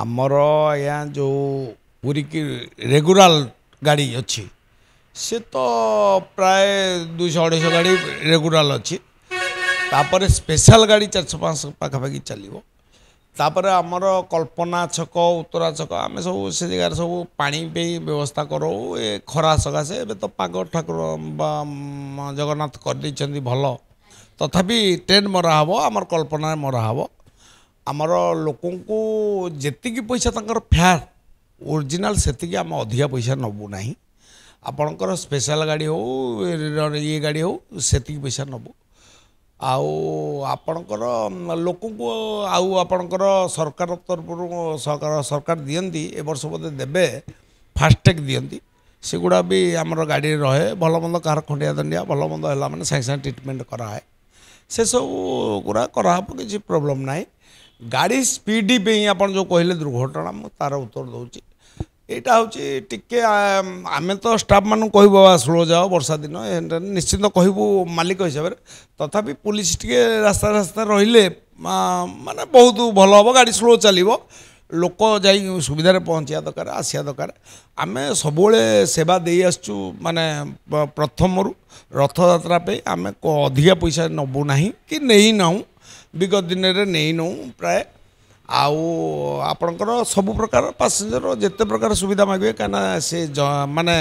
ଆମର ଆଜ୍ଞା ଯେଉଁ ପୁରୀକି ରେଗୁଲାର ଗାଡ଼ି ଅଛି ସେ ତ ପ୍ରାୟ ଦୁଇଶହ ଅଢ଼େଇଶହ ଗାଡ଼ି ରେଗୁଲାର ଅଛି ତାପରେ ସ୍ପେଶାଲ ଗାଡ଼ି ଚାରିଶହ ପାଞ୍ଚଶହ ପାଖାପାଖି ଚାଲିବ ତାପରେ ଆମର କଳ୍ପନା ଛକ ଉତ୍ତରା ଛକ ଆମେ ସବୁ ସେ ଜାଗାରେ ସବୁ ପାଣି ପାଇଁ ବ୍ୟବସ୍ଥା କରୁ ଏ ଖରା ସକାଶେ ଏବେ ତ ପାଗ ଠାକୁର ବା ଜଗନ୍ନାଥ କରିଦେଇଛନ୍ତି ଭଲ ତଥାପି ଟେଣ୍ଟ ମରା ହେବ ଆମର କଳ୍ପନାରେ ମରା ହେବ ଆମର ଲୋକଙ୍କୁ ଯେତିକି ପଇସା ତାଙ୍କର ଫେୟାର ଓରିଜିନାଲ ସେତିକି ଆମେ ଅଧିକା ପଇସା ନେବୁ ନାହିଁ ଆପଣଙ୍କର ସ୍ପେଶାଲ ଗାଡ଼ି ହେଉ ଇଏ ଗାଡ଼ି ହେଉ ସେତିକି ପଇସା ନେବୁ ଆଉ ଆପଣଙ୍କର ଲୋକଙ୍କୁ ଆଉ ଆପଣଙ୍କର ସରକାର ତରଫରୁ ସରକାର ସରକାର ଦିଅନ୍ତି ଏ ବର୍ଷ ବୋଧେ ଦେବେ ଫାଷ୍ଟଟ୍ୟାଗ୍ ଦିଅନ୍ତି ସେଗୁଡ଼ା ବି ଆମର ଗାଡ଼ିରେ ରହେ ଭଲ ମନ୍ଦ କାହାର ଖଣ୍ଡିଆ ଦଣ୍ଡିଆ ଭଲ ମନ୍ଦ ହେଲା ମାନେ ସାଙ୍ଗେ ସାଙ୍ଗେ ଟ୍ରିଟମେଣ୍ଟ କରାଏ ସେସବୁ ଗୁଡ଼ା କରାହେବ କିଛି ପ୍ରୋବ୍ଲେମ୍ ନାହିଁ ଗାଡ଼ି ସ୍ପିଡ଼ ପାଇଁ ଆପଣ ଯେଉଁ କହିଲେ ଦୁର୍ଘଟଣା ମୁଁ ତା'ର ଉତ୍ତର ଦେଉଛି ଏଇଟା ହେଉଛି ଟିକେ ଆମେ ତ ଷ୍ଟାଫ୍ମାନଙ୍କୁ କହିବୁ ବାବା ସ୍ଲୋ ଯାଅ ବର୍ଷା ଦିନ ନିଶ୍ଚିନ୍ତ କହିବୁ ମାଲିକ ହିସାବରେ ତଥାପି ପୋଲିସ ଟିକେ ରାସ୍ତା ରାସ୍ତା ରହିଲେ ମାନେ ବହୁତ ଭଲ ହେବ ଗାଡ଼ି ସ୍ଲୋ ଚାଲିବ ଲୋକ ଯାଇ ସୁବିଧାରେ ପହଞ୍ଚିବା ଦରକାର ଆସିବା ଦରକାର ଆମେ ସବୁବେଳେ ସେବା ଦେଇ ଆସୁଛୁ ମାନେ ପ୍ରଥମରୁ ରଥଯାତ୍ରା ପାଇଁ ଆମେ ଅଧିକା ପଇସା ନେବୁ ନାହିଁ କି ନେଇନାହୁଁ ବିଗତ ଦିନରେ ନେଇନଉ ପ୍ରାୟ ଆଉ ଆପଣଙ୍କର ସବୁ ପ୍ରକାର ପାସେଞ୍ଜର ଯେତେ ପ୍ରକାର ସୁବିଧା ମାଗିବେ କାହିଁକିନା ସେ ମାନେ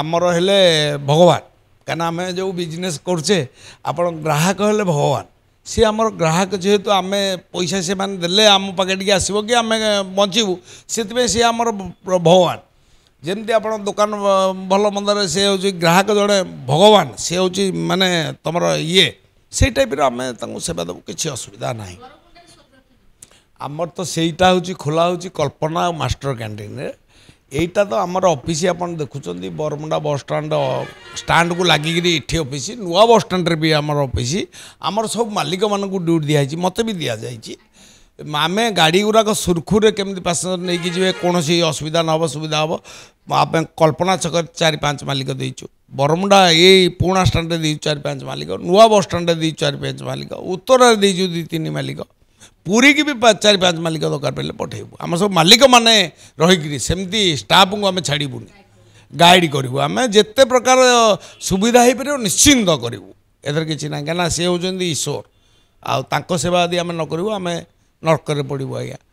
ଆମର ହେଲେ ଭଗବାନ କାହିଁକିନା ଆମେ ଯେଉଁ ବିଜନେସ୍ କରୁଛେ ଆପଣ ଗ୍ରାହକ ହେଲେ ଭଗବାନ ସିଏ ଆମର ଗ୍ରାହକ ଯେହେତୁ ଆମେ ପଇସା ସେମାନେ ଦେଲେ ଆମ ପାଖେ ଟିକେ ଆସିବ କି ଆମେ ବଞ୍ଚିବୁ ସେଥିପାଇଁ ସିଏ ଆମର ଭଗବାନ ଯେମିତି ଆପଣ ଦୋକାନ ଭଲ ମନ୍ଦରେ ସେ ହେଉଛି ଗ୍ରାହକ ଜଣେ ଭଗବାନ ସେ ହେଉଛି ମାନେ ତୁମର ଇଏ সেই টাইপের আমি তাঁকু সেবা দেব কিছু অসুবিধা নাই আমার তো সেইটা হচ্ছে খোলা হচ্ছে কল্পনা মাস্টর ক্যান্টিনে এইটা তো আমার অফিস আপনার দেখুছেন বরমুন্ডা বসষ্টাণ্ড কু লাগি এটি অফিস নূয়া বসষ্টাণ্ডে বি আমার অফিস আমার সব মালিক মানুষ ডিউটি হয়েছে মতো বি দিয়া যাই আমি গাড়ি গুড়াক সুরখুরে কেমি প্যাসেঞ্জর নিয়ে যাবে কোণী অসুবিধা নহব সুবিধা হব आप कल्पना छक चार पाँच मालिक दे बरमुडा ये पुणा स्टाण्ड चार पाँच मालिक नुआ बस स्टाण्ड चार पाँच मालिक उत्तर देचु दुई तीन मालिक पूरी की भी चार पाँच मालिक दरकार पड़े पठेबू आम सब मालिक मैंने रहीकि सेमती स्टाफ को आम छाड़बुन गाइड करूँ आम जिते प्रकार सुविधा हो पार निश्चिंत करूँ एधर କିଛି ନାହିଁ କାହିଁକିନା ସେ ହେଉଛନ୍ତି ଈଶ୍ୱର ଆଉ ତାଙ୍କ ସେବା ଯଦି ଆମେ ନ କରିବୁ ଆମେ ନର୍କରେ